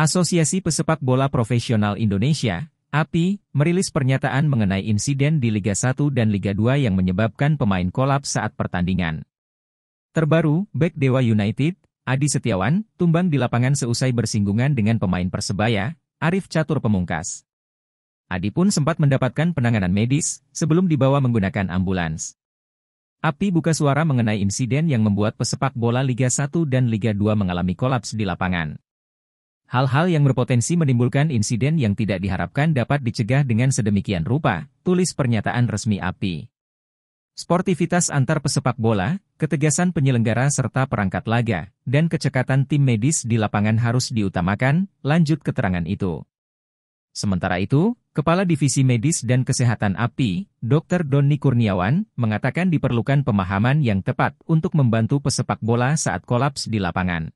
Asosiasi Pesepak Bola Profesional Indonesia, API, merilis pernyataan mengenai insiden di Liga 1 dan Liga 2 yang menyebabkan pemain kolaps saat pertandingan. Terbaru, back Dewa United, Adi Setiawan, tumbang di lapangan seusai bersinggungan dengan pemain Persebaya, Arif Catur Pemungkas. Adi pun sempat mendapatkan penanganan medis sebelum dibawa menggunakan ambulans. Api buka suara mengenai insiden yang membuat pesepak bola Liga 1 dan Liga 2 mengalami kolaps di lapangan. Hal-hal yang berpotensi menimbulkan insiden yang tidak diharapkan dapat dicegah dengan sedemikian rupa, tulis pernyataan resmi API. Sportivitas antar pesepak bola, ketegasan penyelenggara serta perangkat laga, dan kecekatan tim medis di lapangan harus diutamakan, lanjut keterangan itu. Sementara itu, Kepala Divisi Medis dan Kesehatan API, Dr. Doni Kurniawan, mengatakan diperlukan pemahaman yang tepat untuk membantu pesepak bola saat kolaps di lapangan.